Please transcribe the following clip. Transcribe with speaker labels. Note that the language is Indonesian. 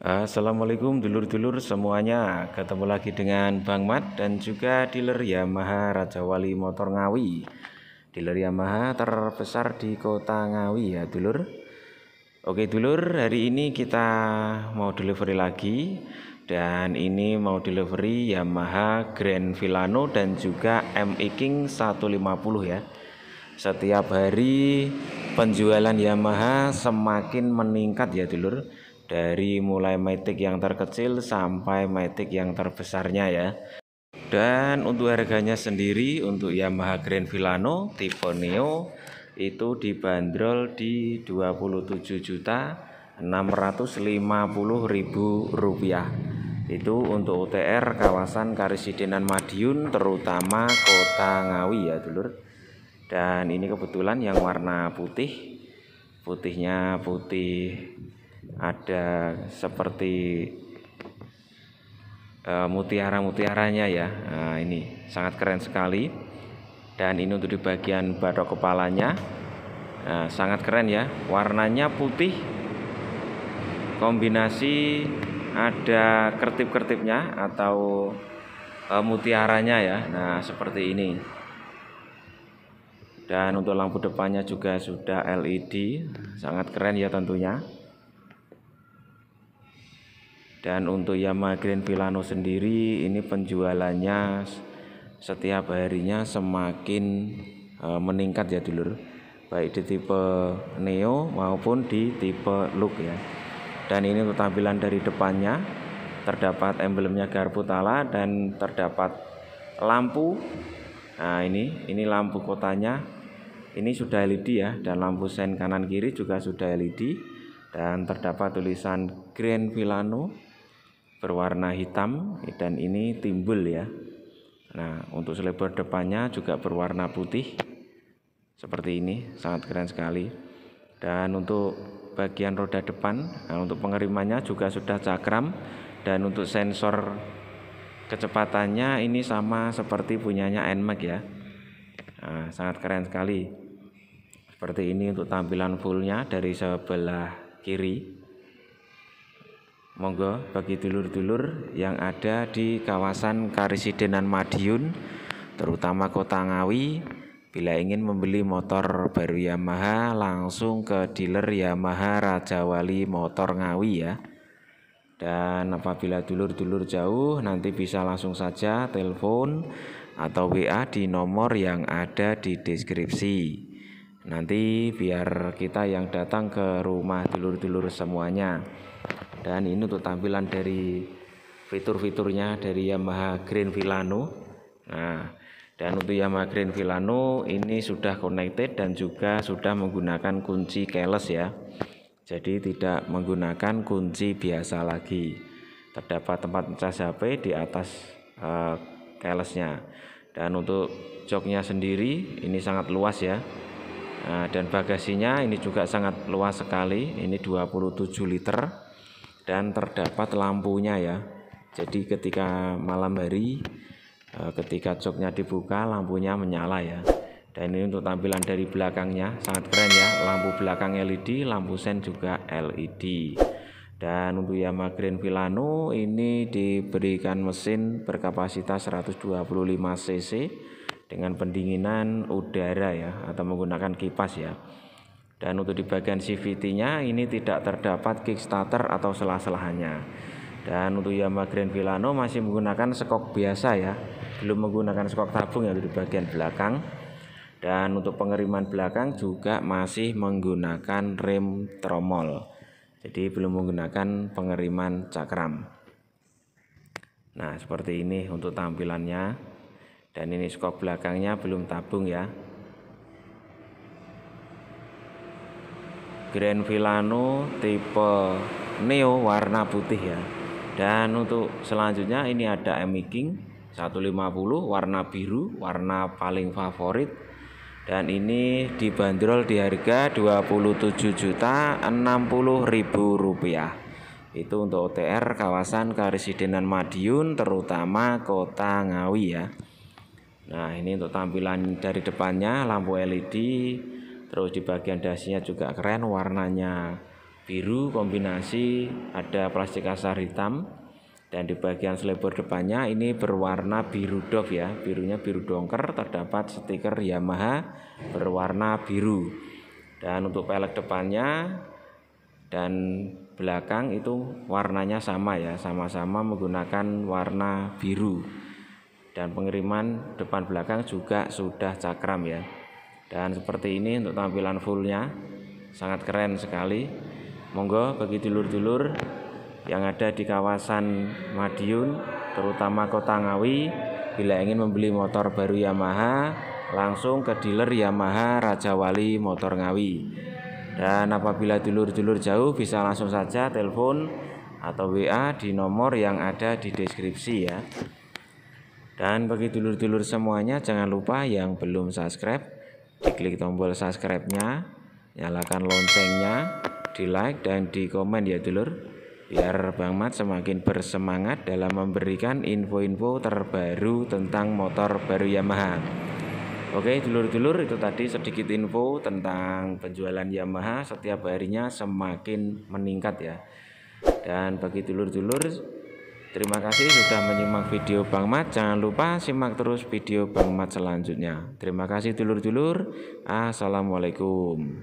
Speaker 1: Assalamualaikum dulur-dulur semuanya Ketemu lagi dengan Bang Mat dan juga dealer Yamaha Raja Wali Motor Ngawi Dealer Yamaha terbesar di kota Ngawi ya dulur Oke dulur hari ini kita mau delivery lagi Dan ini mau delivery Yamaha Grand Villano dan juga ME King 150 ya setiap hari penjualan Yamaha semakin meningkat ya dulur dari mulai metik yang terkecil sampai metik yang terbesarnya ya dan untuk harganya sendiri untuk Yamaha Grand Villano tipe Neo itu dibanderol di 27 juta 650 ribu rupiah itu untuk UTR kawasan Karisidenan Madiun terutama kota Ngawi ya dulur dan ini kebetulan yang warna putih putihnya putih ada seperti uh, mutiara-mutiaranya ya. Nah, ini sangat keren sekali. Dan ini untuk di bagian batok kepalanya. Nah, sangat keren ya. Warnanya putih. Kombinasi ada kertip-kertipnya atau uh, mutiaranya ya. Nah, seperti ini. Dan untuk lampu depannya juga sudah LED. Sangat keren ya tentunya dan untuk Yamaha Grand Villano sendiri ini penjualannya setiap harinya semakin e, meningkat ya dulur baik di tipe Neo maupun di tipe Look ya dan ini untuk tampilan dari depannya terdapat emblemnya garpu tala dan terdapat lampu nah ini ini lampu kotanya ini sudah LED ya dan lampu sen kanan kiri juga sudah LED dan terdapat tulisan Grand Villano berwarna hitam dan ini timbul ya. Nah, untuk selebar depannya juga berwarna putih seperti ini, sangat keren sekali. Dan untuk bagian roda depan, nah untuk pengerimannya juga sudah cakram dan untuk sensor kecepatannya ini sama seperti punyanya NMAX ya. Nah, sangat keren sekali. Seperti ini untuk tampilan fullnya dari sebelah kiri. Monggo bagi dulur-dulur yang ada di kawasan Karisidenan Madiun, terutama Kota Ngawi, bila ingin membeli motor baru Yamaha langsung ke dealer Yamaha Raja Wali Motor Ngawi ya. Dan apabila dulur-dulur jauh nanti bisa langsung saja telepon atau WA di nomor yang ada di deskripsi. Nanti biar kita yang datang ke rumah dulur-dulur semuanya dan ini untuk tampilan dari fitur-fiturnya dari Yamaha Green Villano nah dan untuk Yamaha Green Villano ini sudah connected dan juga sudah menggunakan kunci keyless ya jadi tidak menggunakan kunci biasa lagi terdapat tempat cas HP di atas uh, eh, keylessnya dan untuk joknya sendiri ini sangat luas ya nah, dan bagasinya ini juga sangat luas sekali ini 27 liter dan terdapat lampunya ya. Jadi ketika malam hari eh, ketika joknya dibuka lampunya menyala ya. Dan ini untuk tampilan dari belakangnya sangat keren ya. Lampu belakang LED, lampu sen juga LED. Dan untuk Yamaha Grand Villano ini diberikan mesin berkapasitas 125 cc dengan pendinginan udara ya atau menggunakan kipas ya. Dan untuk di bagian CVT-nya ini tidak terdapat kickstarter atau selah-selahannya. Dan untuk Yamaha Grand Villano masih menggunakan skok biasa ya, belum menggunakan skok tabung ya di bagian belakang. Dan untuk pengeriman belakang juga masih menggunakan rem tromol. Jadi belum menggunakan pengeriman cakram. Nah, seperti ini untuk tampilannya. Dan ini skok belakangnya belum tabung ya. Grand Villano tipe Neo warna putih ya dan untuk selanjutnya ini ada M King 150 warna biru warna paling favorit dan ini dibanderol di harga 27 juta 60 rupiah itu untuk OTR kawasan Karisidenan Madiun terutama kota Ngawi ya Nah ini untuk tampilan dari depannya lampu LED terus di bagian dasinya juga keren warnanya biru kombinasi ada plastik kasar hitam dan di bagian selebor depannya ini berwarna biru dov ya birunya biru dongker terdapat stiker Yamaha berwarna biru dan untuk pelek depannya dan belakang itu warnanya sama ya sama-sama menggunakan warna biru dan pengiriman depan belakang juga sudah cakram ya dan seperti ini untuk tampilan fullnya sangat keren sekali monggo bagi dulur-dulur yang ada di kawasan Madiun terutama kota Ngawi bila ingin membeli motor baru Yamaha langsung ke dealer Yamaha Raja Wali Motor Ngawi dan apabila dulur-dulur jauh bisa langsung saja telepon atau WA di nomor yang ada di deskripsi ya dan bagi dulur-dulur semuanya jangan lupa yang belum subscribe diklik tombol subscribe-nya nyalakan loncengnya di like dan di komen ya dulur biar Bang Mat semakin bersemangat dalam memberikan info-info terbaru tentang motor baru Yamaha Oke dulur-dulur itu tadi sedikit info tentang penjualan Yamaha setiap harinya semakin meningkat ya dan bagi dulur-dulur Terima kasih sudah menyimak video Bang Mat. Jangan lupa simak terus video Bang Mat selanjutnya. Terima kasih dulur-dulur. Assalamualaikum.